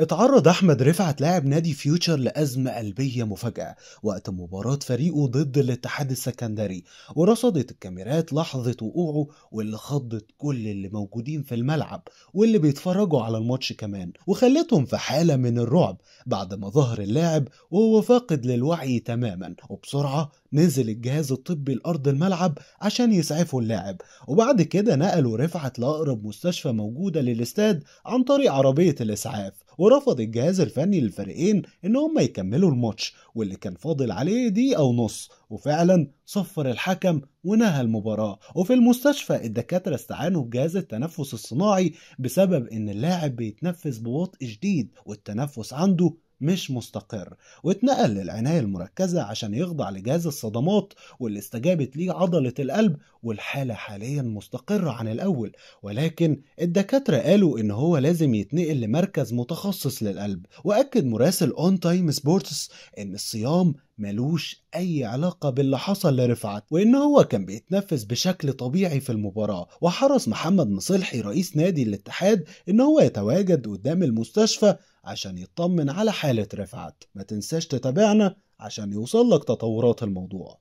اتعرض أحمد رفعت لاعب نادي فيوتشر لأزمة قلبية مفاجئة وقت مباراة فريقه ضد الاتحاد السكندري ورصدت الكاميرات لحظة وقوعه واللي خضت كل اللي موجودين في الملعب واللي بيتفرجوا على الماتش كمان وخلتهم في حالة من الرعب بعد ما ظهر اللاعب وهو فاقد للوعي تماما وبسرعة نزل الجهاز الطبي لأرض الملعب عشان يسعفوا اللاعب وبعد كده نقلوا رفعت لأقرب مستشفى موجودة للاستاد عن طريق عربية الإسعاف ورفض الجهاز الفني للفريقين ان هم يكملوا الماتش واللي كان فاضل عليه دي او نص وفعلا صفر الحكم ونهى المباراة وفي المستشفى الدكاترة استعانوا بجهاز التنفس الصناعي بسبب ان اللاعب بيتنفس ببطء شديد والتنفس عنده مش مستقر واتنقل للعناية المركزة عشان يخضع لجهاز الصدمات واللي استجابت ليه عضلة القلب والحالة حاليا مستقرة عن الأول ولكن الدكاترة قالوا إن هو لازم يتنقل لمركز متخصص للقلب وأكد مراسل أون تايم سبورتس إن الصيام ملوش أي علاقة باللي حصل لرفعت وإن هو كان بيتنفس بشكل طبيعي في المباراة وحرص محمد مصلحي رئيس نادي الاتحاد إن هو يتواجد قدام المستشفى عشان يطمن على حالة رفعت ما تنساش تتابعنا عشان يوصلك تطورات الموضوع